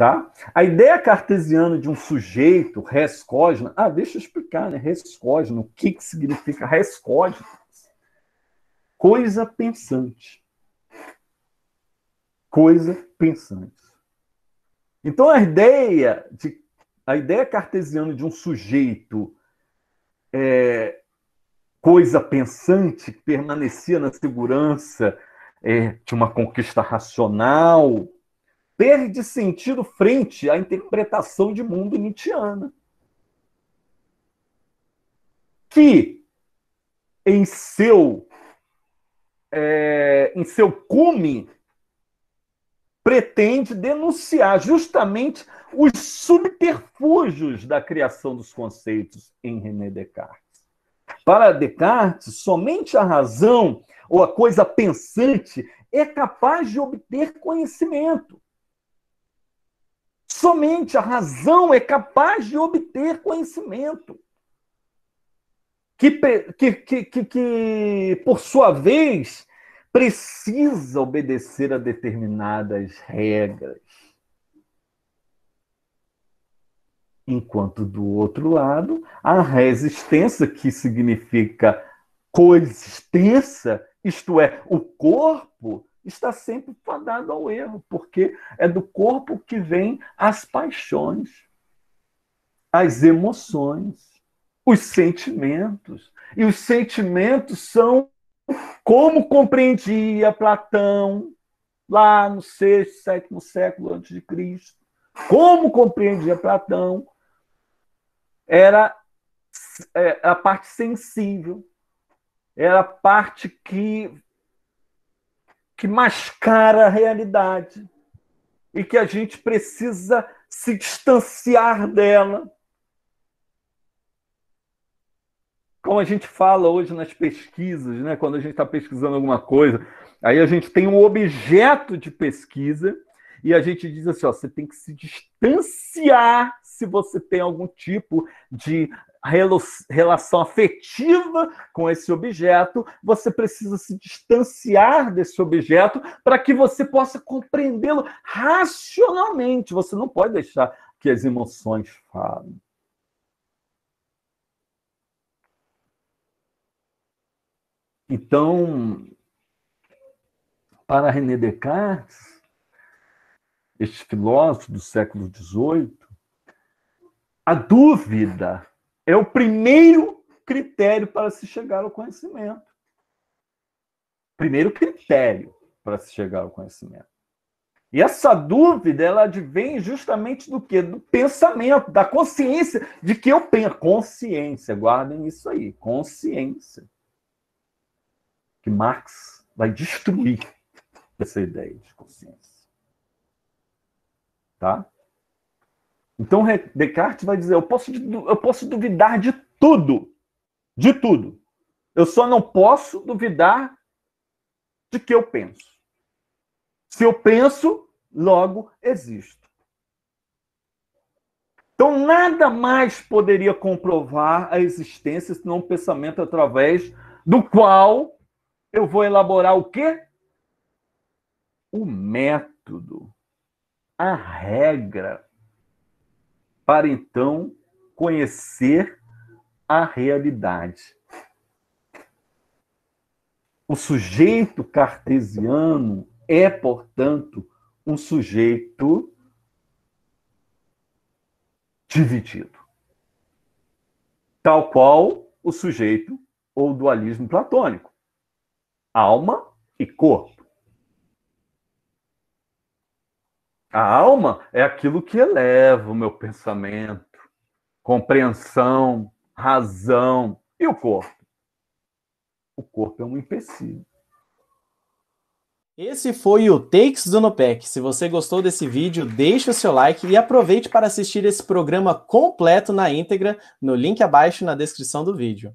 Tá? A ideia cartesiana de um sujeito, res cogna, ah, deixa eu explicar, né? Res cogna, o que, que significa res cogna? Coisa pensante. Coisa pensante. Então a ideia de a ideia cartesiana de um sujeito é, coisa pensante que permanecia na segurança é, de uma conquista racional perde sentido frente à interpretação de mundo Nietzscheana. Que, em seu, é, em seu cume, pretende denunciar justamente os subterfúgios da criação dos conceitos em René Descartes. Para Descartes, somente a razão ou a coisa pensante é capaz de obter conhecimento. Somente a razão é capaz de obter conhecimento. Que, que, que, que, que por sua vez, precisa obedecer a determinadas regras. Enquanto do outro lado, a resistência, que significa coexistência, isto é, o corpo está sempre fadado ao erro, porque é do corpo que vem as paixões, as emoções, os sentimentos. E os sentimentos são como compreendia Platão lá no sexto, sétimo século antes de Cristo. Como compreendia Platão era é, a parte sensível, era a parte que que mascara a realidade e que a gente precisa se distanciar dela. Como a gente fala hoje nas pesquisas, né? quando a gente está pesquisando alguma coisa, aí a gente tem um objeto de pesquisa e a gente diz assim: ó, você tem que se distanciar se você tem algum tipo de relação afetiva com esse objeto, você precisa se distanciar desse objeto para que você possa compreendê-lo racionalmente. Você não pode deixar que as emoções falem. Então, para René Descartes, este filósofo do século XVIII, a dúvida é o primeiro critério para se chegar ao conhecimento. Primeiro critério para se chegar ao conhecimento. E essa dúvida, ela advém justamente do quê? Do pensamento, da consciência de que eu tenho Consciência, guardem isso aí, consciência. Que Marx vai destruir essa ideia de consciência. Tá? Então Descartes vai dizer: eu posso, eu posso duvidar de tudo, de tudo. Eu só não posso duvidar de que eu penso. Se eu penso, logo existo. Então, nada mais poderia comprovar a existência senão um pensamento através do qual eu vou elaborar o quê? O método, a regra, para então conhecer a realidade. O sujeito cartesiano é, portanto, um sujeito dividido. Tal qual o sujeito ou dualismo platônico, alma e corpo. A alma é aquilo que eleva o meu pensamento, compreensão, razão. E o corpo? O corpo é um empecilho. Esse foi o Takes do Nopec. Se você gostou desse vídeo, deixe o seu like e aproveite para assistir esse programa completo na íntegra no link abaixo na descrição do vídeo.